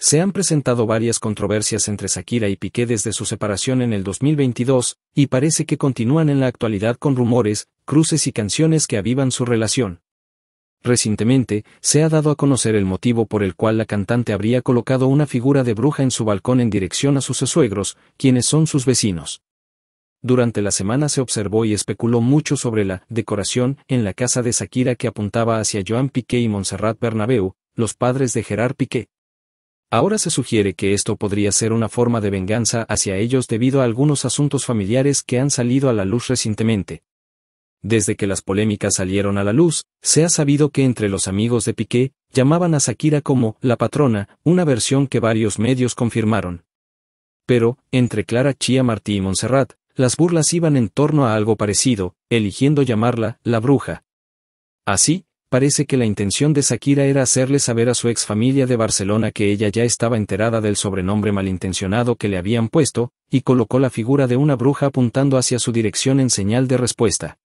Se han presentado varias controversias entre Shakira y Piqué desde su separación en el 2022, y parece que continúan en la actualidad con rumores, cruces y canciones que avivan su relación. Recientemente, se ha dado a conocer el motivo por el cual la cantante habría colocado una figura de bruja en su balcón en dirección a sus suegros, quienes son sus vecinos. Durante la semana se observó y especuló mucho sobre la decoración en la casa de Shakira que apuntaba hacia Joan Piqué y Montserrat Bernabeu, los padres de Gerard Piqué. Ahora se sugiere que esto podría ser una forma de venganza hacia ellos debido a algunos asuntos familiares que han salido a la luz recientemente. Desde que las polémicas salieron a la luz, se ha sabido que entre los amigos de Piqué, llamaban a Shakira como la patrona, una versión que varios medios confirmaron. Pero, entre Clara Chia Martí y Montserrat, las burlas iban en torno a algo parecido, eligiendo llamarla la bruja. Así, parece que la intención de Shakira era hacerle saber a su ex familia de Barcelona que ella ya estaba enterada del sobrenombre malintencionado que le habían puesto, y colocó la figura de una bruja apuntando hacia su dirección en señal de respuesta.